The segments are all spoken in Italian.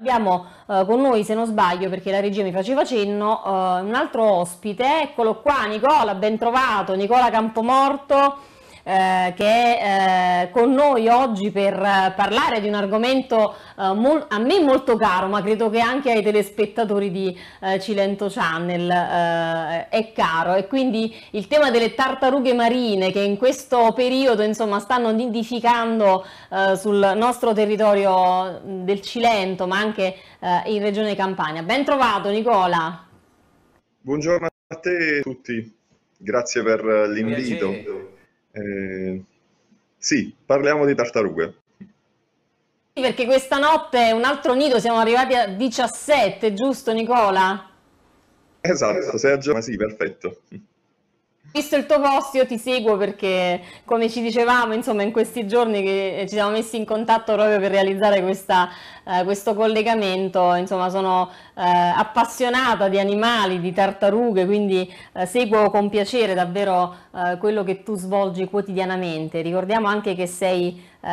Abbiamo eh, con noi, se non sbaglio, perché la regia mi faceva cenno, eh, un altro ospite, eccolo qua Nicola, ben trovato, Nicola Campomorto, eh, che è eh, con noi oggi per eh, parlare di un argomento eh, mol- a me molto caro, ma credo che anche ai telespettatori di Cilento Channel è caro. E quindi il tema delle tartarughe marine che in questo periodo insomma, stanno nidificando sul nostro territorio del Cilento, ma anche in regione Campania. Ben trovato Nicola. Buongiorno a te e a tutti, grazie per l'invito. Piacere. Eh, sì, parliamo di tartarughe. Perché questa notte è un altro nido, siamo arrivati a 17, giusto Nicola? Esatto, sei a giorno, sì, perfetto visto il tuo post io ti seguo perché come ci dicevamo insomma in questi giorni che eh, ci siamo messi in contatto proprio per realizzare questa, eh, questo collegamento insomma sono eh, appassionata di animali di tartarughe quindi eh, seguo con piacere davvero eh, quello che tu svolgi quotidianamente ricordiamo anche che sei eh,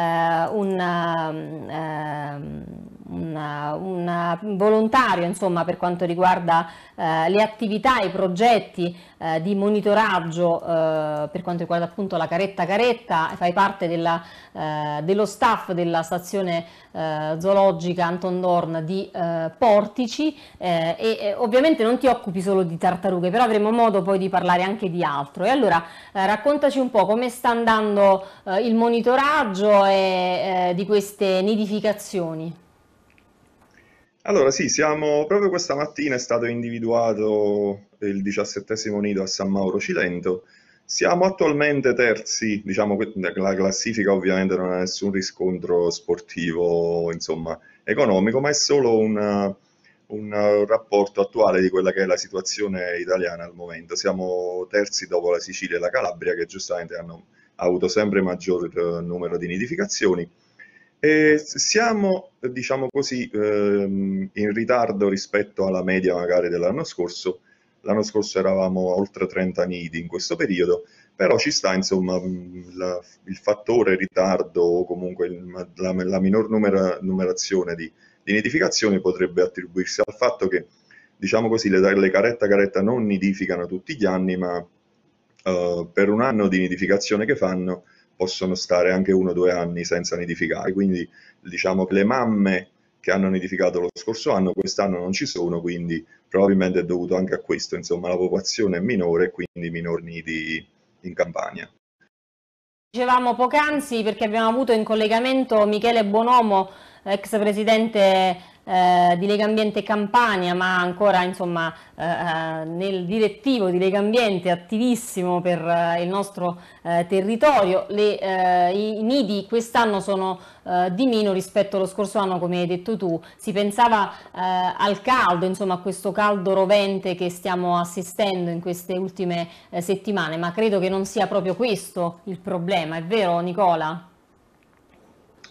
un ehm, ehm, un volontario insomma, per quanto riguarda eh, le attività e i progetti eh, di monitoraggio eh, per quanto riguarda appunto la caretta caretta, fai parte della, eh, dello staff della stazione eh, zoologica Anton Dorn di eh, Portici e ovviamente non ti occupi solo di tartarughe, però avremo modo poi di parlare anche di altro. E allora raccontaci un po' come sta andando il monitoraggio e, di queste nidificazioni. Allora, sì, siamo proprio questa mattina è stato individuato il diciassettesimo nido a San Mauro Cilento. Siamo attualmente terzi, diciamo, che la classifica ovviamente non ha nessun riscontro sportivo, insomma, economico, ma è solo una, un rapporto attuale di quella che è la situazione italiana al momento. Siamo terzi dopo la Sicilia e la Calabria, che giustamente hanno avuto sempre maggior eh, numero di nidificazioni e siamo, diciamo così, ehm, in ritardo rispetto alla media magari dell'anno scorso. L'anno scorso eravamo oltre 30 nidi in questo periodo, però ci sta insomma mm, la, il fattore ritardo o comunque il, la, la, minor numera, numerazione di, di, nidificazione potrebbe attribuirsi al fatto che, diciamo così, le, le caretta caretta non nidificano tutti gli anni, ma eh, per un anno di nidificazione che fanno possono stare anche uno o due anni senza nidificare. Quindi diciamo che le mamme che hanno nidificato lo scorso anno quest'anno non ci sono, quindi probabilmente è dovuto anche a questo, insomma la popolazione è minore, quindi minor nidi in Campania. Dicevamo poc'anzi perché abbiamo avuto in collegamento Michele Bonomo, ex presidente eh, di Lega Ambiente Campania, ma ancora insomma, eh, eh, nel direttivo di Lega Ambiente attivissimo per eh, il nostro eh, territorio. Le, I nidi quest'anno sono di meno rispetto allo scorso anno, come hai detto tu. Si pensava al caldo, insomma, a questo caldo rovente che stiamo assistendo in queste ultime settimane, ma credo che non sia proprio questo il problema, è vero Nicola?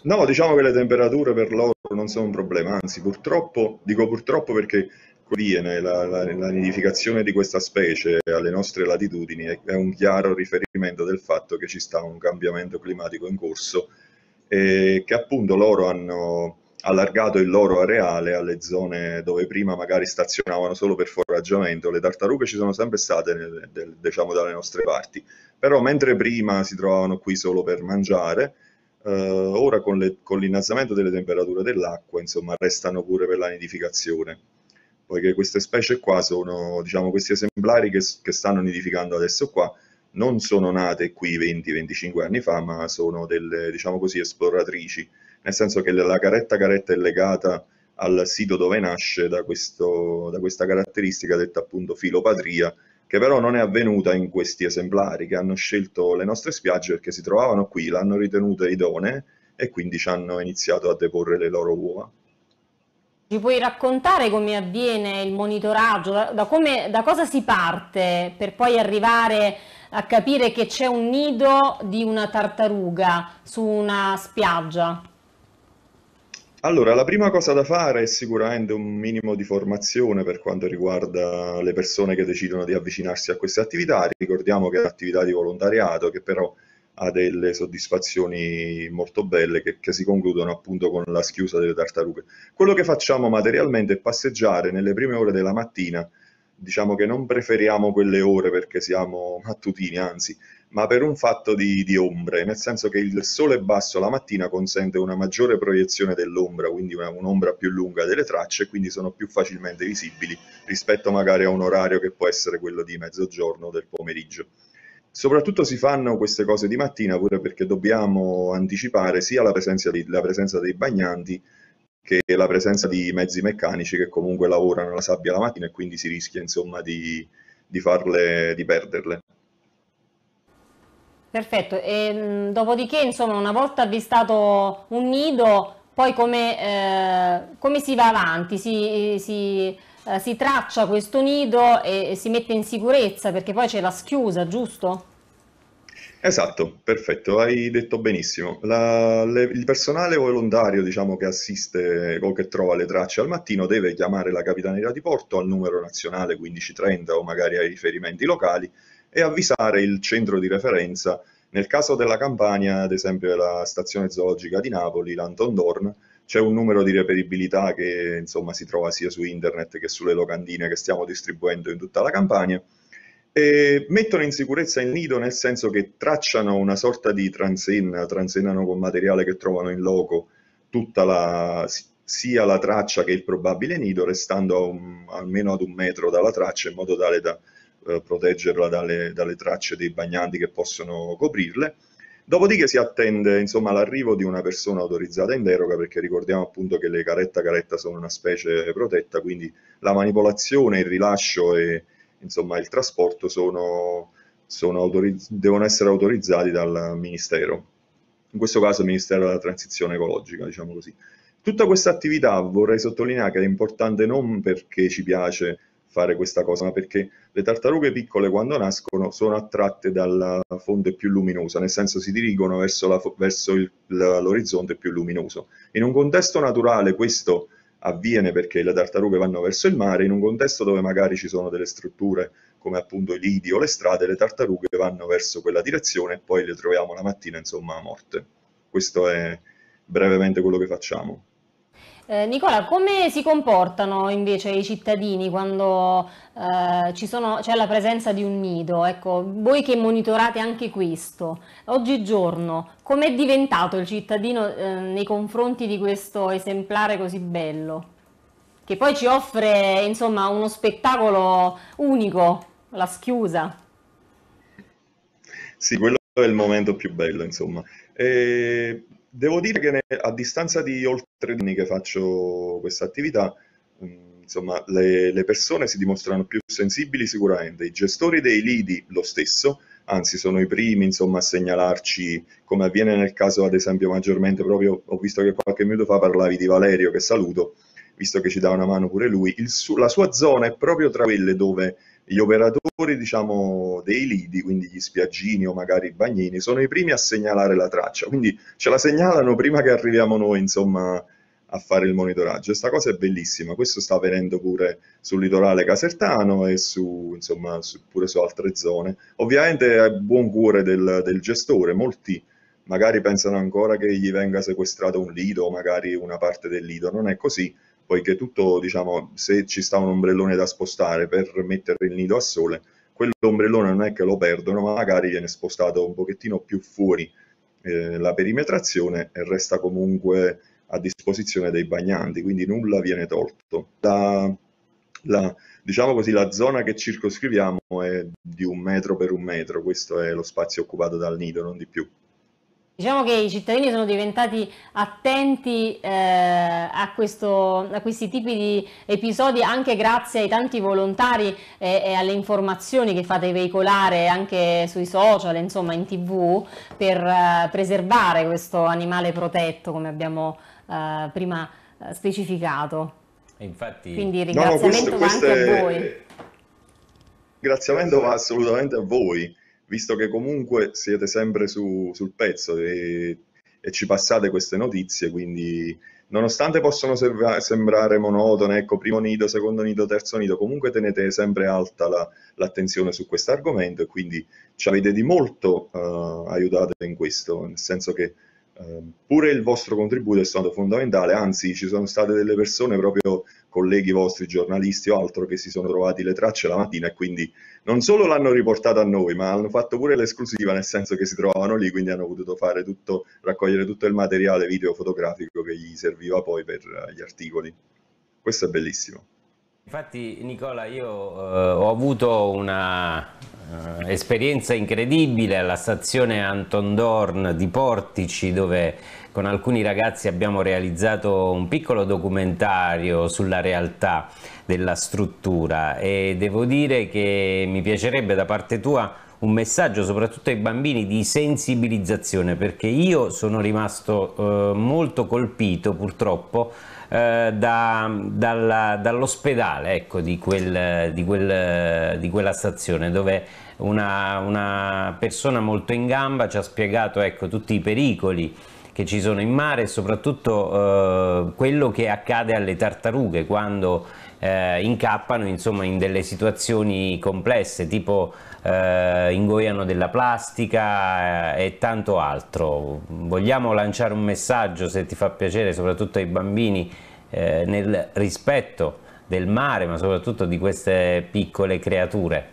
No, diciamo che le temperature per loro non sono un problema, anzi purtroppo, dico purtroppo perché viene la, la, la, nidificazione di questa specie alle nostre latitudini è, è, un chiaro riferimento del fatto che ci sta un cambiamento climatico in corso e che appunto loro hanno allargato il loro areale alle zone dove prima magari stazionavano solo per foraggiamento, le tartarughe ci sono sempre state nel, del, diciamo dalle nostre parti, però mentre prima si trovavano qui solo per mangiare, eh, ora con, le, con l'innalzamento delle temperature dell'acqua insomma, restano pure per la nidificazione, poiché queste specie qua sono, diciamo, questi esemplari che, che stanno nidificando adesso qua, non sono nate qui 20-25 anni fa, ma sono delle, diciamo così, esploratrici, nel senso che la caretta caretta è legata al sito dove nasce da, questo, da questa caratteristica detta appunto filopatria, che però non è avvenuta in questi esemplari che hanno scelto le nostre spiagge perché si trovavano qui, l'hanno ritenuta idonea e quindi ci hanno iniziato a deporre le loro uova. Ci puoi raccontare come avviene il monitoraggio, da, come, da cosa si parte per poi arrivare a capire che c'è un nido di una tartaruga su una spiaggia? Allora, la prima cosa da fare è sicuramente un minimo di formazione per quanto riguarda le persone che decidono di avvicinarsi a queste attività. Ricordiamo che è un'attività di volontariato che però ha delle soddisfazioni molto belle che, che, si concludono appunto con la schiusa delle tartarughe. Quello che facciamo materialmente è passeggiare nelle prime ore della mattina, diciamo che non preferiamo quelle ore perché siamo mattutini, anzi ma per un fatto di, di, ombre, nel senso che il sole basso la mattina consente una maggiore proiezione dell'ombra, quindi una, un'ombra più lunga delle tracce, e quindi sono più facilmente visibili rispetto magari a un orario che può essere quello di mezzogiorno o del pomeriggio. Soprattutto si fanno queste cose di mattina pure perché dobbiamo anticipare sia la presenza, di, la presenza dei bagnanti che la presenza di mezzi meccanici che comunque lavorano la sabbia la mattina e quindi si rischia insomma di, di, farle, di perderle. Perfetto, e, mm, dopodiché insomma una volta avvistato un nido, poi come, eh, come si va avanti? Si, si, eh, si traccia questo nido e, e, si mette in sicurezza perché poi c'è la schiusa, giusto? Esatto, perfetto, hai detto benissimo. La, le, il personale volontario diciamo, che assiste o che trova le tracce al mattino deve chiamare la Capitaneria di Porto al numero nazionale 1530 o magari ai riferimenti locali e avvisare il centro di referenza, nel caso della Campania, ad esempio la stazione zoologica di Napoli, l'Anton Dorn, c'è un numero di reperibilità che insomma, si trova sia su internet che sulle locandine che stiamo distribuendo in tutta la Campania. E mettono in sicurezza il nido nel senso che tracciano una sorta di transenna, transennano con materiale che trovano in loco tutta la, sia la traccia che il probabile nido, restando un, almeno ad un metro dalla traccia in modo tale da eh, proteggerla dalle, dalle, tracce dei bagnanti che possono coprirle. Dopodiché si attende l'arrivo di una persona autorizzata in deroga perché ricordiamo appunto che le caretta caretta sono una specie protetta, quindi la manipolazione, il rilascio e insomma, il trasporto sono, sono devono essere autorizzati dal Ministero, in questo caso il Ministero della Transizione Ecologica, diciamo così. Tutta questa attività vorrei sottolineare che è importante non perché ci piace fare questa cosa, ma perché le tartarughe piccole quando nascono sono attratte dalla fonte più luminosa, nel senso si dirigono verso, la, verso il, l'orizzonte più luminoso. In un contesto naturale questo avviene perché le tartarughe vanno verso il mare, in un contesto dove magari ci sono delle strutture come appunto i lidi o le strade, le tartarughe vanno verso quella direzione e poi le troviamo la mattina insomma a morte. Questo è brevemente quello che facciamo. Eh, Nicola, come si comportano invece i cittadini quando eh, sono, c'è la presenza di un nido? Ecco, voi che monitorate anche questo, oggigiorno com'è diventato il cittadino eh, nei confronti di questo esemplare così bello? Che poi ci offre insomma uno spettacolo unico, la schiusa. Sì, quello è il momento più bello, insomma. E eh, Devo dire che ne, a distanza di oltre anni che faccio questa attività, mm, insomma, le, le, persone si dimostrano più sensibili sicuramente, i gestori dei lidi lo stesso, anzi sono i primi insomma, a segnalarci come avviene nel caso ad esempio maggiormente proprio, ho visto che qualche minuto fa parlavi di Valerio che saluto, visto che ci dà una mano pure lui, su, la sua zona è proprio tra quelle dove gli operatori diciamo, dei lidi, quindi gli spiaggini o magari i bagnini, sono i primi a segnalare la traccia, quindi ce la segnalano prima che arriviamo noi insomma, a fare il monitoraggio. Questa cosa è bellissima, questo sta avvenendo pure sul litorale casertano e su, insomma, su, pure su altre zone. Ovviamente è buon cuore del, del gestore, molti magari pensano ancora che gli venga sequestrato un lido o magari una parte del lido, non è così poiché tutto, diciamo, se ci sta un ombrellone da spostare per mettere il nido a sole, quell'ombrellone non è che lo perdono, ma magari viene spostato un pochettino più fuori eh, la perimetrazione e resta comunque a disposizione dei bagnanti, quindi nulla viene tolto. La, la, diciamo così, la zona che circoscriviamo è di un metro per un metro, questo è lo spazio occupato dal nido, non di più. Diciamo che i cittadini sono diventati attenti eh, a, questo, a, questi tipi di episodi anche grazie ai tanti volontari eh, e alle informazioni che fate veicolare anche sui social, insomma in tv, per eh, preservare questo animale protetto come abbiamo eh, prima eh, specificato. Infatti... Quindi ringraziamento no, no, questo, questo anche è... a voi. Ringraziamento va assolutamente a voi visto che comunque siete sempre su, sul pezzo e, e, ci passate queste notizie, quindi nonostante possano serva, sembrare monotone, ecco, primo nido, secondo nido, terzo nido, comunque tenete sempre alta la, l'attenzione su questo argomento e quindi ci avete di molto uh, aiutato in questo, nel senso che uh, pure il vostro contributo è stato fondamentale, anzi ci sono state delle persone proprio colleghi vostri giornalisti o altro che si sono trovati le tracce la mattina e quindi non solo l'hanno riportata a noi, ma hanno fatto pure l'esclusiva, nel senso che si trovavano lì, quindi hanno potuto fare tutto, raccogliere tutto il materiale video fotografico che gli serviva poi per eh, gli articoli. Questo è bellissimo. Infatti Nicola io eh, ho avuto un'esperienza eh, incredibile alla stazione Anton Dorn di Portici dove con alcuni ragazzi abbiamo realizzato un piccolo documentario sulla realtà della struttura e devo dire che mi piacerebbe da parte tua un messaggio soprattutto ai bambini di sensibilizzazione perché io sono rimasto eh, molto colpito purtroppo eh, da, dall'ospedale ecco, di, quel, di, quel, di, quella stazione dove una, una, persona molto in gamba ci ha spiegato ecco, tutti i pericoli che ci sono in mare e soprattutto eh, quello che accade alle tartarughe quando eh, incappano insomma, in delle situazioni complesse tipo eh, ingoiano della plastica eh, e tanto altro. Vogliamo lanciare un messaggio se ti fa piacere soprattutto ai bambini eh, nel rispetto del mare ma soprattutto di queste piccole creature.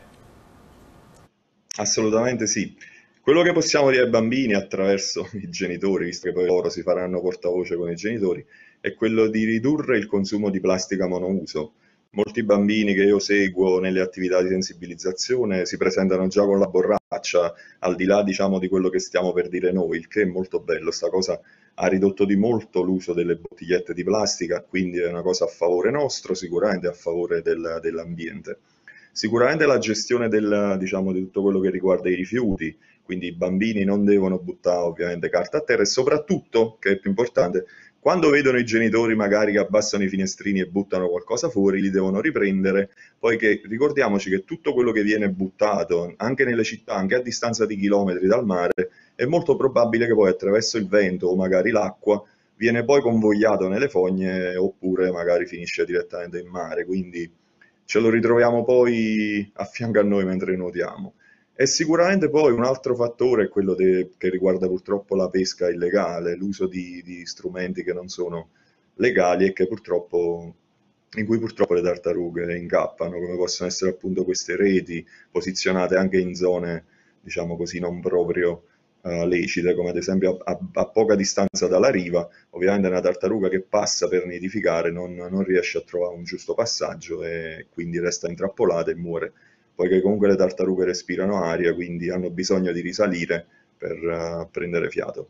Assolutamente sì. Quello che possiamo dire ai bambini attraverso i genitori, visto che poi loro si faranno portavoce con i genitori, è quello di ridurre il consumo di plastica monouso. Molti bambini che io seguo nelle attività di sensibilizzazione si presentano già con la borraccia, al di là diciamo, di quello che stiamo per dire noi, il che è molto bello, sta cosa ha ridotto di molto l'uso delle bottigliette di plastica, quindi è una cosa a favore nostro, sicuramente a favore del, dell'ambiente. Sicuramente la gestione del, diciamo, di tutto quello che riguarda i rifiuti, quindi i bambini non devono buttare ovviamente carta a terra e soprattutto, che è più importante, quando vedono i genitori magari che abbassano i finestrini e buttano qualcosa fuori, li devono riprendere, poiché ricordiamoci che tutto quello che viene buttato, anche nelle città, anche a distanza di chilometri dal mare, è molto probabile che poi attraverso il vento o magari l'acqua viene poi convogliato nelle fogne oppure magari finisce direttamente in mare, quindi ce lo ritroviamo poi a fianco a noi mentre nuotiamo. E sicuramente poi un altro fattore è quello de, che riguarda purtroppo la pesca illegale, l'uso di, di, strumenti che non sono legali e in cui purtroppo le tartarughe incappano, come possono essere appunto queste reti posizionate anche in zone, diciamo così, non proprio uh, lecite, come ad esempio a, a, a, poca distanza dalla riva, ovviamente una tartaruga che passa per nidificare non, non riesce a trovare un giusto passaggio e quindi resta intrappolata e muore poiché comunque le tartarughe respirano aria, quindi hanno bisogno di risalire per uh, prendere fiato.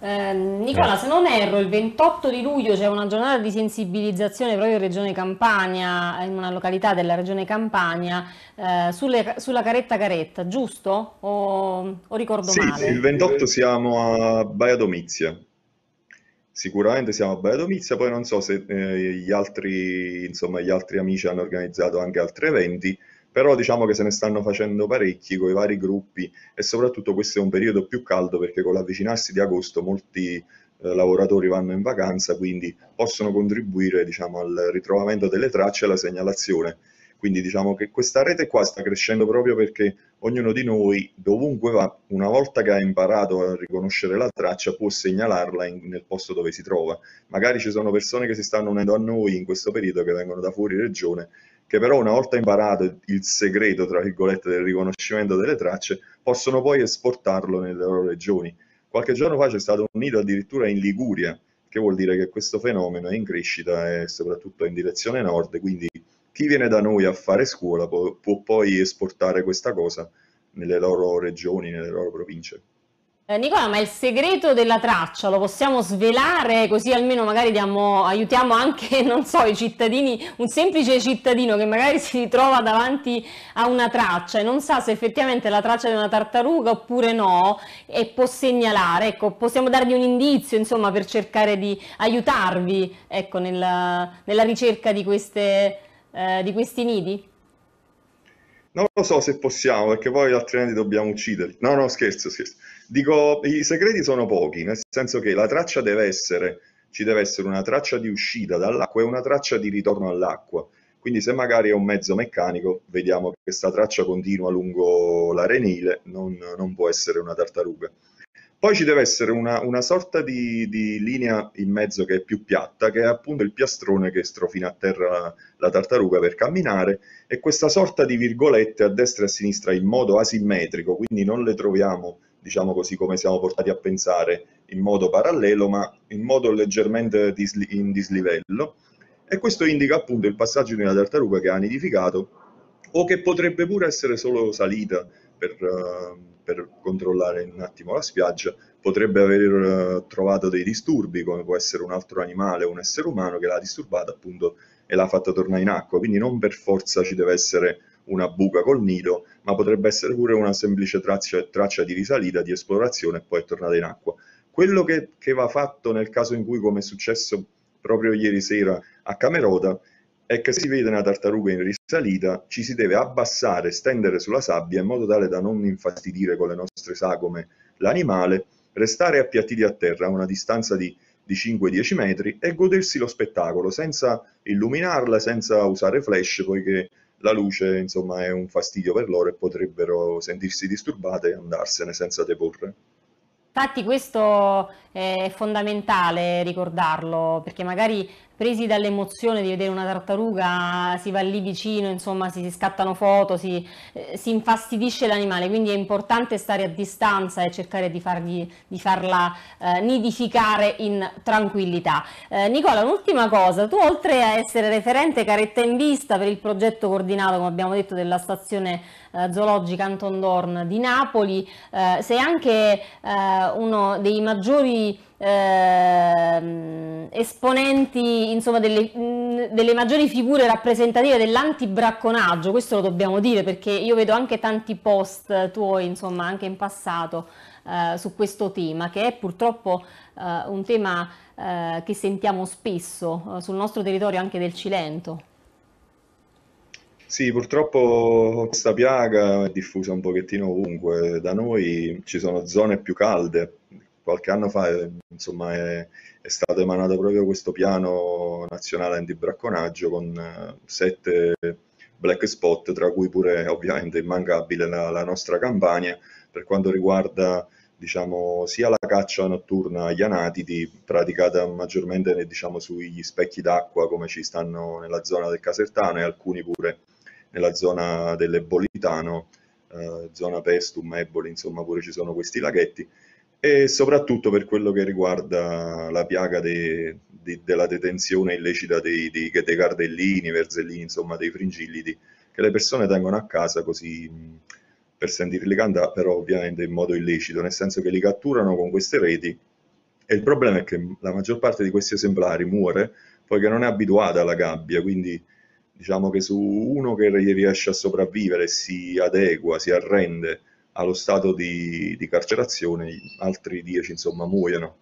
Eh, Nicola, se non erro, il 28 di luglio c'è una giornata di sensibilizzazione proprio in Regione Campania, in una località della Regione Campania, eh, sulle, sulla caretta caretta, giusto? O, o ricordo sì, male? Sì, il 28 siamo a Baia Domizia, sicuramente siamo a Baia Domizia, poi non so se eh, gli, altri, insomma, gli altri amici hanno organizzato anche altri eventi, però diciamo che se ne stanno facendo parecchi con i vari gruppi e soprattutto questo è un periodo più caldo perché con l'avvicinarsi di agosto molti eh, lavoratori vanno in vacanza, quindi possono contribuire diciamo, al ritrovamento delle tracce e alla segnalazione. Quindi diciamo che questa rete qua sta crescendo proprio perché ognuno di noi, dovunque va, una volta che ha imparato a riconoscere la traccia, può segnalarla in, nel posto dove si trova. Magari ci sono persone che si stanno unendo a noi in questo periodo, che vengono da fuori regione, che però una volta imparato il segreto, tra virgolette, del riconoscimento delle tracce, possono poi esportarlo nelle loro regioni. Qualche giorno fa c'è stato un nido addirittura in Liguria, che vuol dire che questo fenomeno è in crescita e soprattutto in direzione nord, quindi chi viene da noi a fare scuola può, può poi esportare questa cosa nelle loro regioni, nelle loro province. Eh, Nicola, ma il segreto della traccia lo possiamo svelare così almeno magari diamo, aiutiamo anche, non so, i cittadini, un semplice cittadino che magari si trova davanti a una traccia e non sa se effettivamente è la traccia di una tartaruga oppure no e può segnalare, ecco, possiamo dargli un indizio insomma per cercare di aiutarvi ecco, nella, nella ricerca di queste eh, di questi nidi? Non lo so se possiamo, perché poi altrimenti dobbiamo ucciderli. No, no, scherzo, scherzo. Dico, i segreti sono pochi, nel senso che la traccia deve essere, ci deve essere una traccia di uscita dall'acqua e una traccia di ritorno all'acqua. Quindi se magari è un mezzo meccanico, vediamo che questa traccia continua lungo l'arenile, non, non può essere una tartaruga. Poi ci deve essere una, una sorta di, di, linea in mezzo che è più piatta, che è appunto il piastrone che strofina a terra la, la tartaruga per camminare, e questa sorta di virgolette a destra e a sinistra in modo asimmetrico, quindi non le troviamo, diciamo così, come siamo portati a pensare, in modo parallelo, ma in modo leggermente disli- in dislivello. E questo indica appunto il passaggio di una tartaruga che ha nidificato o che potrebbe pure essere solo salita per, eh, per controllare un attimo la spiaggia, potrebbe aver eh, trovato dei disturbi, come può essere un altro animale o un essere umano che l'ha disturbata appunto e l'ha fatta tornare in acqua. Quindi non per forza ci deve essere una buca col nido, ma potrebbe essere pure una semplice traccia, traccia di risalita, di esplorazione e poi è tornata in acqua. Quello che, che va fatto nel caso in cui, come è successo proprio ieri sera a Camerota, è che se si vede una tartaruga in risalita ci si deve abbassare, stendere sulla sabbia in modo tale da non infastidire con le nostre sagome l'animale, restare appiattiti a terra a una distanza di, di 5-10 metri e godersi lo spettacolo senza illuminarla, senza usare flash, poiché la luce insomma, è un fastidio per loro e potrebbero sentirsi disturbate e andarsene senza deporre. Infatti questo eh, è fondamentale ricordarlo, perché magari presi dall'emozione di vedere una tartaruga, si va lì vicino, insomma si, si scattano foto, si, eh, si, infastidisce l'animale, quindi è importante stare a distanza e cercare di, fargli, di farla eh, nidificare in tranquillità. Eh, Nicola, un'ultima cosa, tu oltre a essere referente caretta in vista per il progetto coordinato, come abbiamo detto, della stazione eh, zoologica Anton Dorn di Napoli, eh, sei anche eh, uno dei maggiori eh, esponenti insomma, delle, mm, delle, maggiori figure rappresentative dell'antibracconaggio, questo lo dobbiamo dire perché io vedo anche tanti post tuoi, insomma, anche in passato eh, su questo tema, che è purtroppo eh, un tema eh, che sentiamo spesso eh, sul nostro territorio anche del Cilento. Sì, purtroppo questa piaga è diffusa un pochettino ovunque. Da noi ci sono zone più calde, qualche anno fa eh, insomma, è, è, stato emanato proprio questo piano nazionale antibracconaggio con eh, sette black spot, tra cui pure ovviamente immancabile la, la nostra campagna per quanto riguarda diciamo, sia la caccia notturna agli anatidi, praticata maggiormente diciamo, sugli specchi d'acqua come ci stanno nella zona del Casertano e alcuni pure nella zona dell'Ebolitano, eh, zona Pestum, Eboli, insomma pure ci sono questi laghetti, e soprattutto per quello che riguarda la piaga de, de, della detenzione illecita dei, dei, dei cardellini, verzellini, insomma dei fringillidi, che le persone tengono a casa così per sentirli cantare, però ovviamente in modo illecito, nel senso che li catturano con queste reti e il problema è che la maggior parte di questi esemplari muore poiché non è abituata alla gabbia, quindi diciamo che su uno che riesce a sopravvivere si adegua, si arrende allo stato di, di carcerazione, altri 10 insomma muoiono.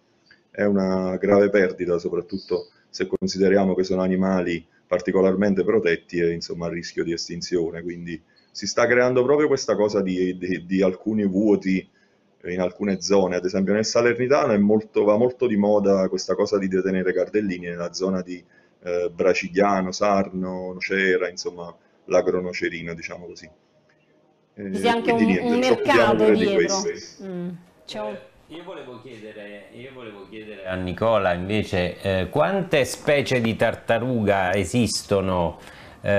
È una grave perdita, soprattutto se consideriamo che sono animali particolarmente protetti e insomma a rischio di estinzione. Quindi si sta creando proprio questa cosa di, di, di alcuni vuoti in alcune zone, ad esempio nel Salernitano molto, va molto di moda questa cosa di detenere cardellini nella zona di eh, Bracigliano, Sarno, Nocera, insomma l'agronocerino, diciamo così. Eh, C'è anche un, niente, un mercato dietro. Di mm, un... Io volevo, chiedere, io volevo chiedere a Nicola invece eh, quante specie di tartaruga esistono eh,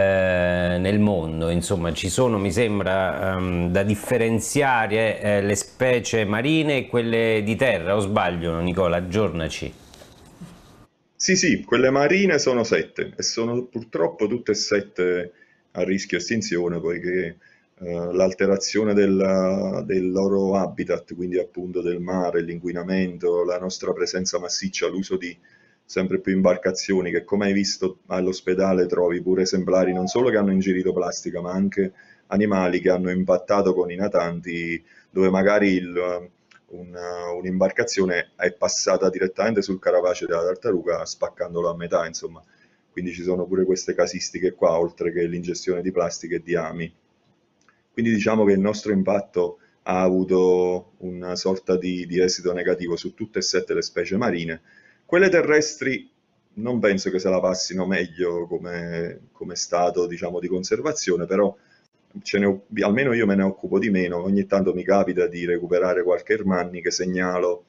nel mondo, insomma ci sono mi sembra um, da differenziare eh, le specie marine e quelle di terra, o sbaglio Nicola? Aggiornaci. Sì, sì, quelle marine sono sette e sono purtroppo tutte e sette a rischio estinzione poiché eh, l'alterazione del, del, loro habitat, quindi appunto del mare, l'inquinamento, la nostra presenza massiccia, l'uso di sempre più imbarcazioni che come hai visto all'ospedale trovi pure esemplari non solo che hanno ingerito plastica ma anche animali che hanno impattato con i natanti dove magari il, una, un'imbarcazione è passata direttamente sul carapace della tartaruga spaccandolo a metà, insomma. Quindi ci sono pure queste casistiche qua, oltre che l'ingestione di plastiche e di ami. Quindi diciamo che il nostro impatto ha avuto una sorta di, di esito negativo su tutte e sette le specie marine. Quelle terrestri non penso che se la passino meglio come, come stato diciamo, di conservazione, però ho, almeno io me ne occupo di meno, ogni tanto mi capita di recuperare qualche Ermanni che segnalo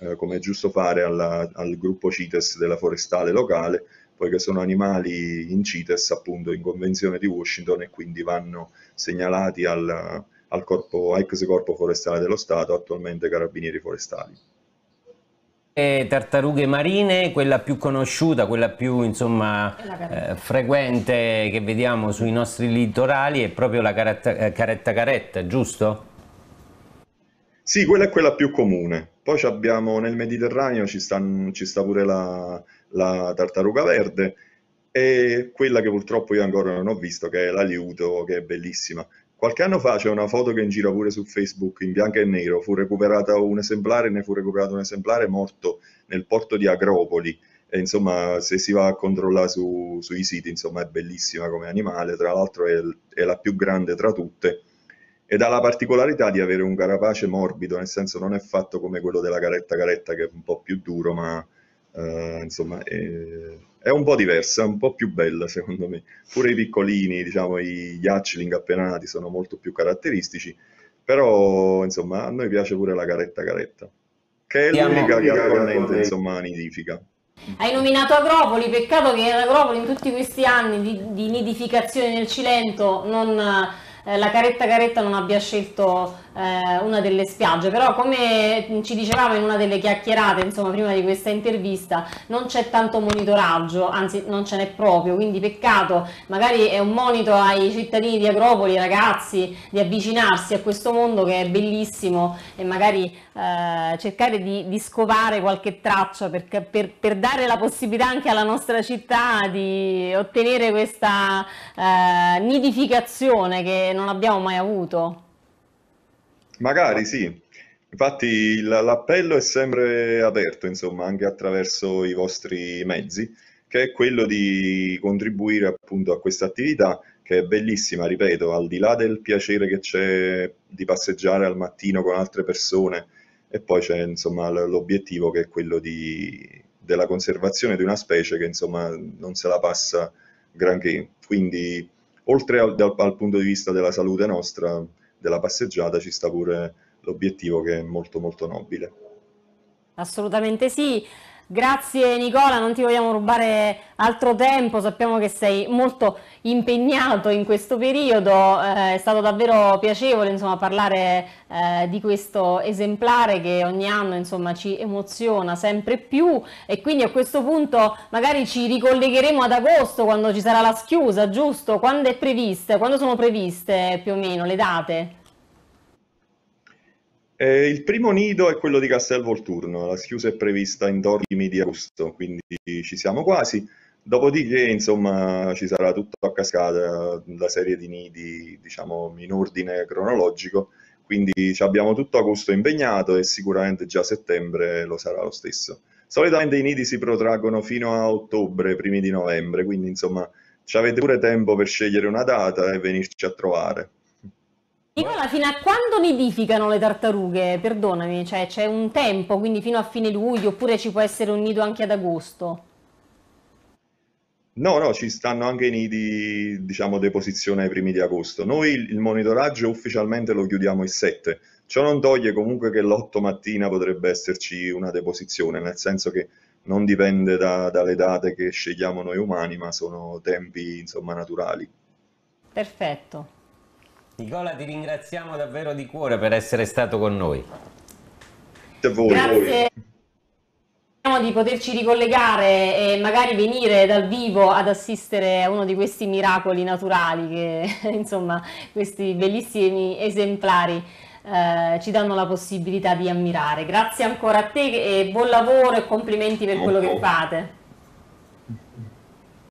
eh, come è giusto fare alla, al gruppo CITES della forestale locale poiché sono animali in CITES, appunto in Convenzione di Washington e quindi vanno segnalati al, al corpo, ex corpo forestale dello Stato, attualmente carabinieri forestali. E tartarughe marine, quella più conosciuta, quella più insomma, eh, frequente che vediamo sui nostri litorali è proprio la caretta eh, caretta, caretta giusto? Sì, quella è quella più comune, poi abbiamo nel Mediterraneo ci, stanno, ci sta pure la, la, tartaruga verde e quella che purtroppo io ancora non ho visto, che è l'aliuto che è bellissima. Qualche anno fa c'è una foto che in giro pure su Facebook in bianco e nero, fu recuperata un esemplare, ne fu recuperato un esemplare morto nel porto di Agropoli. E, insomma, se si va a controllare su, sui siti, insomma, è bellissima come animale, tra l'altro è, è la più grande tra tutte ed ha la particolarità di avere un carapace morbido, nel senso non è fatto come quello della garetta caretta che è un po' più duro, ma uh, insomma è, è, un po' diversa, è un po' più bella secondo me. Pure i piccolini, diciamo gli hatchling appena nati sono molto più caratteristici, però insomma a noi piace pure la garetta caretta, che è l'unica che attualmente insomma nidifica. Hai nominato Agropoli, peccato che Agropoli in tutti questi anni di, di nidificazione nel Cilento non eh, la caretta caretta non abbia scelto eh, una delle spiagge, però come ci dicevamo in una delle chiacchierate, insomma, prima di questa intervista, non c'è tanto monitoraggio, anzi non ce n'è proprio, quindi peccato, magari è un monito ai cittadini di Agropoli, ai ragazzi, di avvicinarsi a questo mondo che è bellissimo e magari eh, cercare di, di, scovare qualche traccia per, per, per, dare la possibilità anche alla nostra città di ottenere questa eh, nidificazione che non abbiamo mai avuto. Magari sì. Infatti l'appello è sempre aperto, insomma, anche attraverso i vostri mezzi, che è quello di contribuire appunto a questa attività che è bellissima, ripeto, al di là del piacere che c'è di passeggiare al mattino con altre persone e poi c'è insomma l'obiettivo che è quello di- della conservazione di una specie che insomma non se la passa granché. Quindi oltre al, dal- al punto di vista della salute nostra, della passeggiata ci sta pure l'obiettivo che è molto molto nobile. Assolutamente sì. Grazie Nicola, non ti vogliamo rubare altro tempo, sappiamo che sei molto impegnato in questo periodo, eh, è stato davvero piacevole insomma, parlare eh, di questo esemplare che ogni anno insomma, ci emoziona sempre più e quindi a questo punto magari ci ricollegheremo ad agosto quando ci sarà la schiusa, giusto? Quando è prevista? Quando sono previste più o meno le date? Eh, il primo nido è quello di Castel Volturno, la schiusa è prevista intorno ai medi di agosto, quindi ci siamo quasi. Dopodiché, insomma, ci sarà tutto a cascata, la serie di nidi, diciamo, in ordine cronologico, quindi abbiamo tutto agosto impegnato e sicuramente già settembre lo sarà lo stesso. Solitamente i nidi si protraggono fino a ottobre, primi di novembre, quindi insomma, ci avete pure tempo per scegliere una data e venirci a trovare. Nicola, fino a quando nidificano le tartarughe? Perdonami, cioè c'è un tempo, quindi fino a fine luglio, oppure ci può essere un nido anche ad agosto? No, no, ci stanno anche i nidi, diciamo, deposizione ai primi di agosto. Noi il monitoraggio ufficialmente lo chiudiamo il 7. Ciò non toglie comunque che l'8 mattina potrebbe esserci una deposizione, nel senso che non dipende da, dalle date che scegliamo noi umani, ma sono tempi, insomma, naturali. Perfetto. Nicola, ti ringraziamo davvero di cuore per essere stato con noi. Grazie a voi. Grazie. Speriamo di poterci ricollegare e magari venire dal vivo ad assistere a uno di questi miracoli naturali che, insomma, questi bellissimi esemplari eh, ci danno la possibilità di ammirare. Grazie ancora a te e buon lavoro e complimenti per quello che fate.